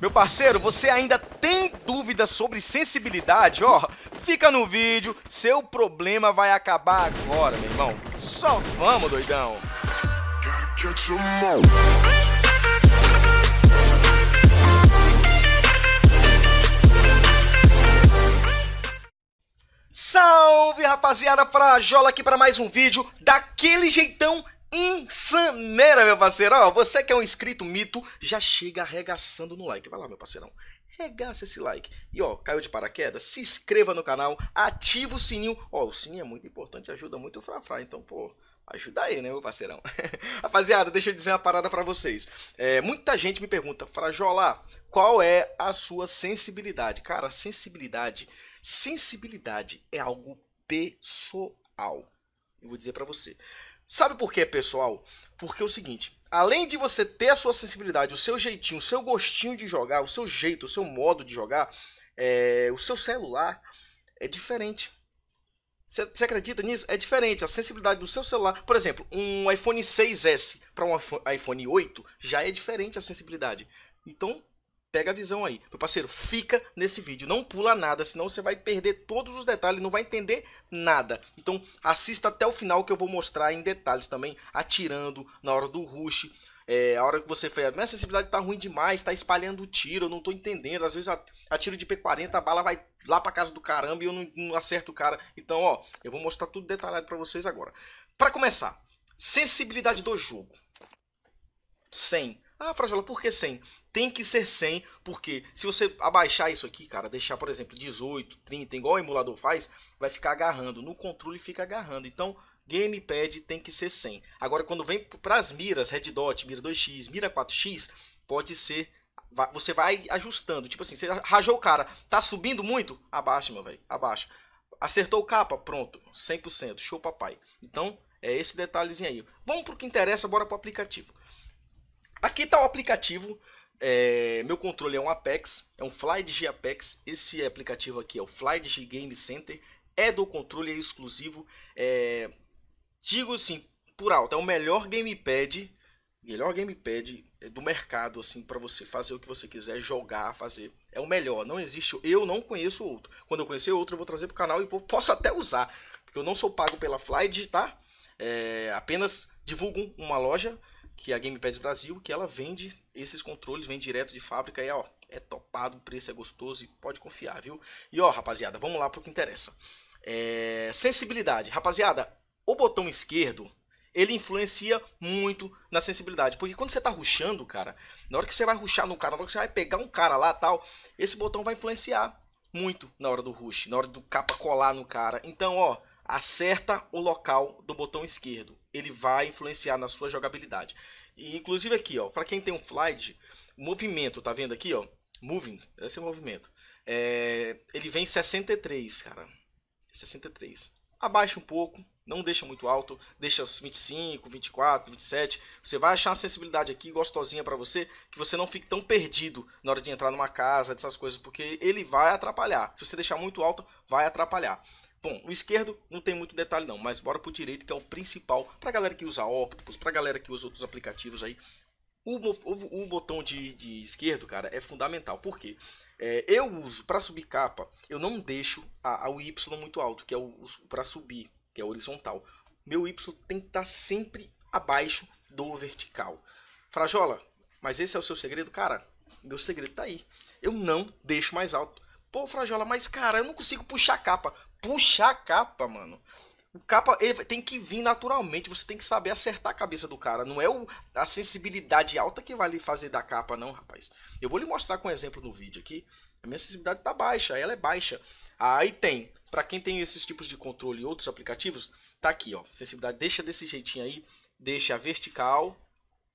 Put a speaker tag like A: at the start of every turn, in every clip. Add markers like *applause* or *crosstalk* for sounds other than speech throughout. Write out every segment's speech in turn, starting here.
A: Meu parceiro, você ainda tem dúvidas sobre sensibilidade? Ó, oh, fica no vídeo, seu problema vai acabar agora, meu irmão. Só vamos, doidão! Salve, rapaziada! Frajola aqui para mais um vídeo daquele jeitão Insanera meu parceiro. Ó, você que é um inscrito mito, já chega arregaçando no like. Vai lá, meu parceirão. Regaça esse like. E ó, caiu de paraquedas? Se inscreva no canal, ativa o sininho. Ó, o sininho é muito importante, ajuda muito o Frafra. Então, pô, Ajuda aí, né, meu parceirão? *laughs* Rapaziada, deixa eu dizer uma parada para vocês. É, muita gente me pergunta, Frajola, qual é a sua sensibilidade? Cara, sensibilidade, sensibilidade é algo pessoal. Eu vou dizer para você. Sabe por quê, pessoal? Porque é o seguinte, além de você ter a sua sensibilidade, o seu jeitinho, o seu gostinho de jogar, o seu jeito, o seu modo de jogar, é, o seu celular é diferente. Você acredita nisso? É diferente. A sensibilidade do seu celular, por exemplo, um iPhone 6S para um iPhone 8 já é diferente a sensibilidade. Então, Pega a visão aí. Meu parceiro, fica nesse vídeo. Não pula nada, senão você vai perder todos os detalhes, não vai entender nada. Então assista até o final que eu vou mostrar em detalhes também, atirando na hora do rush. É, a hora que você fez, minha sensibilidade tá ruim demais, tá espalhando tiro, eu não tô entendendo. Às vezes atiro de P40, a bala vai lá pra casa do caramba e eu não, não acerto o cara. Então, ó, eu vou mostrar tudo detalhado para vocês agora. Para começar, sensibilidade do jogo. 100. Ah, Frajola, por que 100? Tem que ser 100, porque se você abaixar isso aqui, cara, deixar, por exemplo, 18, 30, igual o emulador faz, vai ficar agarrando. No controle fica agarrando. Então, gamepad tem que ser 100. Agora, quando vem para as miras, Red Dot, Mira 2X, Mira 4X, pode ser você vai ajustando. Tipo assim, você rajou o cara, tá subindo muito? Abaixa, meu velho, abaixa. Acertou o capa? Pronto, 100%, show papai. Então, é esse detalhezinho aí. Vamos pro que interessa, bora pro aplicativo. Aqui está o aplicativo. É, meu controle é um Apex, é um FlyDG Apex. Esse aplicativo aqui é o FlyDG Game Center. É do controle, é exclusivo. É, digo assim, por alto, é o melhor gamepad, melhor gamepad é, do mercado, assim, para você fazer o que você quiser, jogar, fazer. É o melhor, não existe, eu não conheço outro. Quando eu conhecer outro, eu vou trazer pro canal e posso até usar, porque eu não sou pago pela Flyg, tá? É, apenas divulgo uma loja que é a Game Pass Brasil, que ela vende esses controles, vem direto de fábrica e ó, é topado, o preço é gostoso e pode confiar, viu? E ó, rapaziada, vamos lá pro que interessa. É... Sensibilidade. Rapaziada, o botão esquerdo, ele influencia muito na sensibilidade. Porque quando você tá ruxando, cara, na hora que você vai ruxar no cara, na hora que você vai pegar um cara lá tal, esse botão vai influenciar muito na hora do rush, na hora do capa colar no cara. Então, ó, acerta o local do botão esquerdo ele vai influenciar na sua jogabilidade. E inclusive aqui, ó, para quem tem um slide, movimento, tá vendo aqui, ó? Moving, esse é o movimento. É, ele vem 63, cara. 63. Abaixa um pouco, não deixa muito alto, deixa 25, 24, 27. Você vai achar a sensibilidade aqui gostosinha para você, que você não fique tão perdido na hora de entrar numa casa, dessas coisas, porque ele vai atrapalhar. Se você deixar muito alto, vai atrapalhar. Bom, o esquerdo não tem muito detalhe não, mas bora pro direito que é o principal pra galera que usa Octopus, pra galera que usa outros aplicativos aí. O, o, o botão de, de, esquerdo, cara, é fundamental. Por quê? É, eu uso para subir capa, eu não deixo a, a, o Y muito alto, que é o, o para subir, que é horizontal. Meu Y tem que estar tá sempre abaixo do vertical. Frajola, mas esse é o seu segredo? Cara, meu segredo tá aí. Eu não deixo mais alto. Pô, Frajola, mas cara, eu não consigo puxar a capa puxar a capa, mano. O capa ele tem que vir naturalmente, você tem que saber acertar a cabeça do cara. Não é o, a sensibilidade alta que vai lhe fazer da capa, não, rapaz. Eu vou lhe mostrar com um exemplo no vídeo aqui. A minha sensibilidade tá baixa, ela é baixa. Aí tem, para quem tem esses tipos de controle e outros aplicativos, tá aqui, ó. Sensibilidade deixa desse jeitinho aí, deixa a vertical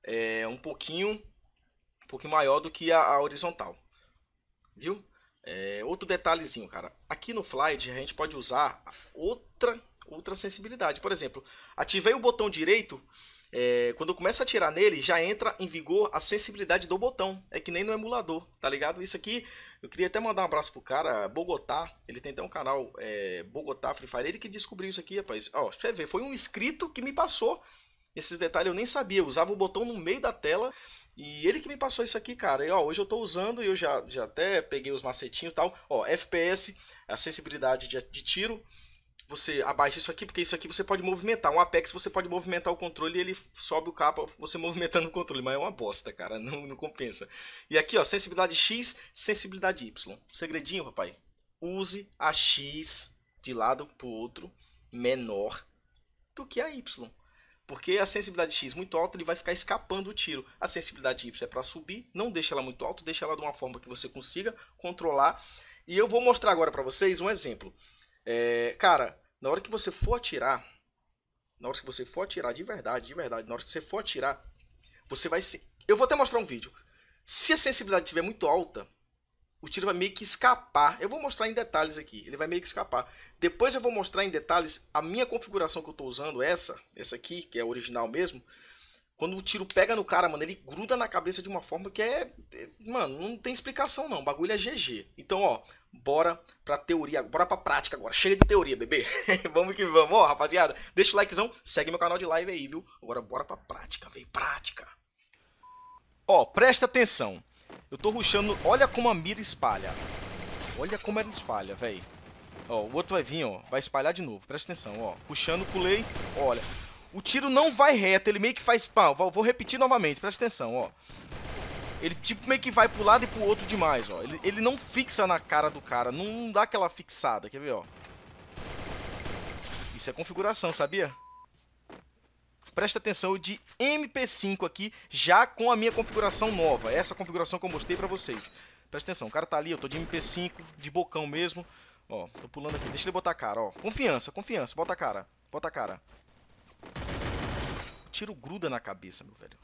A: é, um pouquinho um pouquinho maior do que a, a horizontal. Viu? É, outro detalhezinho, cara. Aqui no Flight a gente pode usar outra, outra sensibilidade. Por exemplo, ativei o botão direito. É, quando eu começo a tirar nele, já entra em vigor a sensibilidade do botão. É que nem no emulador, tá ligado? Isso aqui, eu queria até mandar um abraço pro cara, Bogotá. Ele tem até um canal, é, Bogotá Free Fire. Ele que descobriu isso aqui, rapaz. Ó, eu ver. foi um inscrito que me passou esses detalhes eu nem sabia, eu usava o botão no meio da tela e ele que me passou isso aqui, cara. E, ó, hoje eu estou usando e eu já, já até peguei os macetinhos e tal. Ó, FPS, a sensibilidade de, de tiro. Você abaixa isso aqui, porque isso aqui você pode movimentar. Um Apex você pode movimentar o controle e ele sobe o capa você *laughs* movimentando o controle. Mas é uma bosta, cara. Não, não compensa. E aqui, ó, sensibilidade X, sensibilidade Y. segredinho, papai. Use a X de lado pro outro menor do que a Y. Porque a sensibilidade X muito alta, ele vai ficar escapando o tiro. A sensibilidade Y é para subir, não deixa ela muito alta, deixa ela de uma forma que você consiga controlar. E eu vou mostrar agora para vocês um exemplo. É, cara, na hora que você for atirar, na hora que você for atirar de verdade, de verdade, na hora que você for atirar, você vai se... Eu vou até mostrar um vídeo. Se a sensibilidade estiver muito alta, o tiro vai meio que escapar. Eu vou mostrar em detalhes aqui. Ele vai meio que escapar. Depois eu vou mostrar em detalhes a minha configuração que eu estou usando, essa, essa aqui, que é a original mesmo. Quando o tiro pega no cara, mano, ele gruda na cabeça de uma forma que é, é mano, não tem explicação não, o bagulho é GG. Então, ó, bora pra teoria, bora pra prática agora. Chega de teoria, bebê. *laughs* vamos que vamos, ó, rapaziada. Deixa o likezão, segue meu canal de live aí, viu? Agora bora pra prática, velho, prática. Ó, presta atenção. Eu tô ruxando, olha como a mira espalha. Olha como ela espalha, velho. Ó, o outro vai vir, ó. Vai espalhar de novo. Presta atenção, ó. Puxando, pulei. Olha. O tiro não vai reto, ele meio que faz... Pá, vou repetir novamente, presta atenção, ó. Ele tipo meio que vai pro lado e pro outro demais, ó. Ele, ele não fixa na cara do cara, não, dá aquela fixada, quer ver, ó. Isso é configuração, sabia? Presta atenção de MP5 aqui, já com a minha configuração nova. Essa configuração que eu mostrei pra vocês. Presta atenção, o cara tá ali, eu tô de MP5, de bocão mesmo. Ó, tô pulando aqui. Deixa ele botar a cara, ó. Confiança, confiança. Bota a cara. Bota a cara. O tiro gruda na cabeça, meu velho.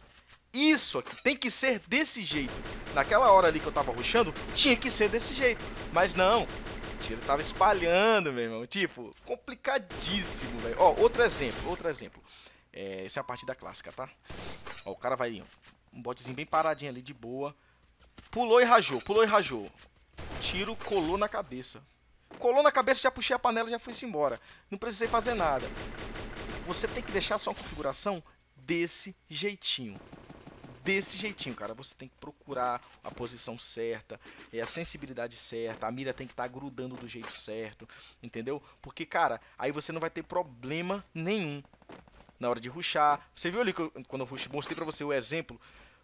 A: Isso aqui tem que ser desse jeito. Naquela hora ali que eu tava roxando tinha que ser desse jeito. Mas não. O tiro tava espalhando, meu irmão. Tipo, complicadíssimo, velho. Ó, outro exemplo, outro exemplo. É, essa é a partida clássica, tá? Ó, o cara vai... Um botezinho bem paradinho ali, de boa. Pulou e rajou, pulou e rajou. tiro colou na cabeça colou na cabeça, já puxei a panela já foi-se embora. Não precisei fazer nada. Você tem que deixar a sua configuração desse jeitinho. Desse jeitinho, cara. Você tem que procurar a posição certa, é, a sensibilidade certa, a mira tem que estar tá grudando do jeito certo, entendeu? Porque, cara, aí você não vai ter problema nenhum na hora de ruxar. Você viu ali, que eu, quando eu ruxo, mostrei pra você o exemplo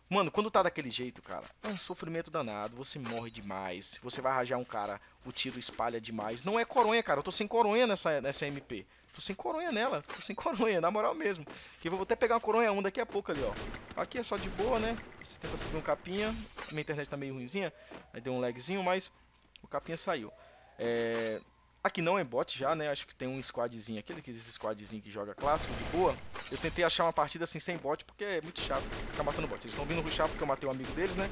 A: Mano, quando tá daquele jeito, cara, é um sofrimento danado. Você morre demais. Você vai rajar um cara, o tiro espalha demais. Não é coronha, cara. Eu tô sem coronha nessa, nessa MP. Tô sem coronha nela. Tô sem *laughs* coronha, na moral mesmo. Que eu vou até pegar uma coronha 1 daqui a pouco ali, ó. Aqui é só de boa, né? Você tenta subir um capinha. Minha internet tá meio ruimzinha. Aí deu um lagzinho, mas o capinha saiu. É... Aqui não é bot já, né? Acho que tem um squadzinho, aquele que esse squadzinho que joga clássico, de boa. Eu tentei achar uma partida assim sem bot, porque é muito chato ficar matando bot. Eles estão vindo ruxar porque eu matei um amigo deles, né?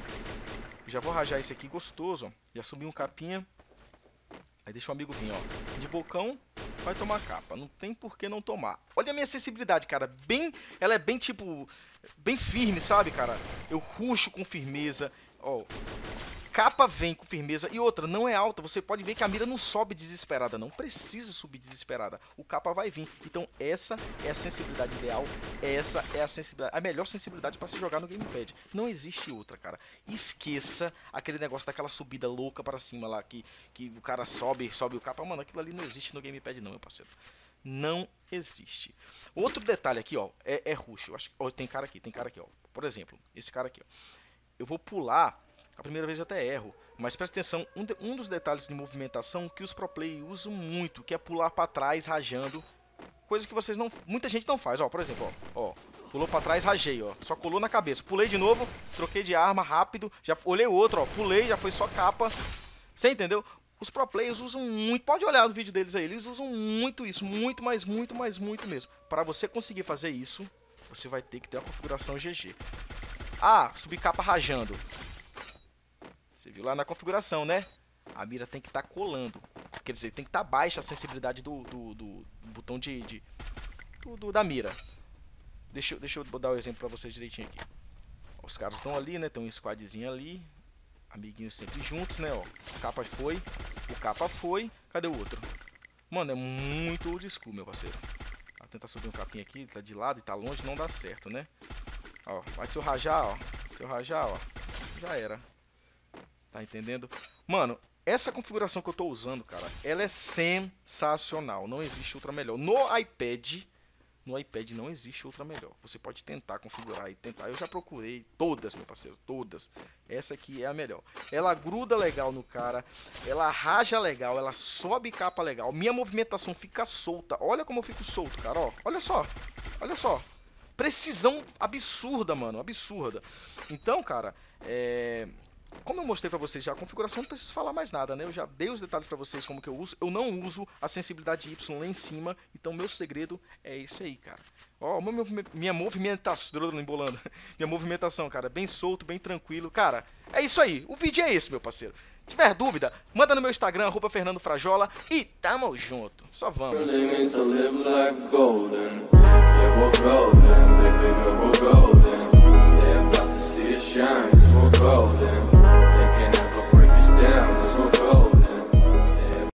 A: Já vou rajar esse aqui gostoso, ó. Já subi um capinha. Aí deixa o um amigo vir, ó. De bocão, vai tomar capa. Não tem por que não tomar. Olha a minha sensibilidade, cara. Bem, ela é bem, tipo, bem firme, sabe, cara? Eu ruxo com firmeza. Ó, capa vem com firmeza e outra não é alta, você pode ver que a mira não sobe desesperada, não precisa subir desesperada. O capa vai vir. Então essa é a sensibilidade ideal, essa é a sensibilidade, a melhor sensibilidade para se jogar no gamepad. Não existe outra, cara. Esqueça aquele negócio daquela subida louca para cima lá que que o cara sobe, sobe o capa, mano, aquilo ali não existe no gamepad não, meu parceiro não existe. Outro detalhe aqui, ó, é, é rush. Eu acho, ó, tem cara aqui, tem cara aqui, ó. Por exemplo, esse cara aqui, ó. Eu vou pular a primeira vez eu até erro, mas presta atenção, um, de, um dos detalhes de movimentação que os pro play usam muito, que é pular para trás rajando, coisa que vocês não, muita gente não faz, ó, por exemplo, ó, ó pulou para trás, rajei, ó, só colou na cabeça, pulei de novo, troquei de arma rápido, já olhei o outro, ó, pulei, já foi só capa. Você entendeu? Os pro players usam muito, pode olhar no vídeo deles aí, eles usam muito isso, muito, mas muito, mas muito mesmo. Para você conseguir fazer isso, você vai ter que ter a configuração GG. Ah, subir capa rajando. Você viu lá na configuração, né? A mira tem que estar tá colando. Quer dizer, tem que estar tá baixa a sensibilidade do, do, do botão de... de do, do, da mira. Deixa, eu, deixa eu dar o um exemplo pra vocês direitinho aqui. Os caras estão ali, né? Tem um squadzinho ali. Amiguinhos sempre juntos, né? Ó, o capa foi. O capa foi. Cadê o outro? Mano, é muito old school, meu parceiro. Vou tentar subir um capinha aqui. Tá de lado e tá longe. Não dá certo, né? Ó, mas se eu rajar, ó. Se eu rajar, ó. Já era. Tá entendendo? Mano, essa configuração que eu tô usando, cara, ela é sensacional. Não existe outra melhor. No iPad, no iPad não existe outra melhor. Você pode tentar configurar e tentar. Eu já procurei todas, meu parceiro, todas. Essa aqui é a melhor. Ela gruda legal no cara, ela raja legal, ela sobe capa legal. Minha movimentação fica solta. Olha como eu fico solto, cara. Ó, olha só, olha só. Precisão absurda, mano, absurda. Então, cara, é como eu mostrei para vocês já a configuração, não preciso falar mais nada, né? Eu já dei os detalhes para vocês como que eu uso. Eu não uso a sensibilidade Y lá em cima, então meu segredo é esse aí, cara. Ó, minha movimentação, embolando. *laughs* minha movimentação, cara, bem solto, bem tranquilo. Cara, é isso aí. O vídeo é esse, meu parceiro. Se tiver dúvida, manda no meu Instagram, arroba Fernando Frajola, e tamo junto. Só vamos. É golden.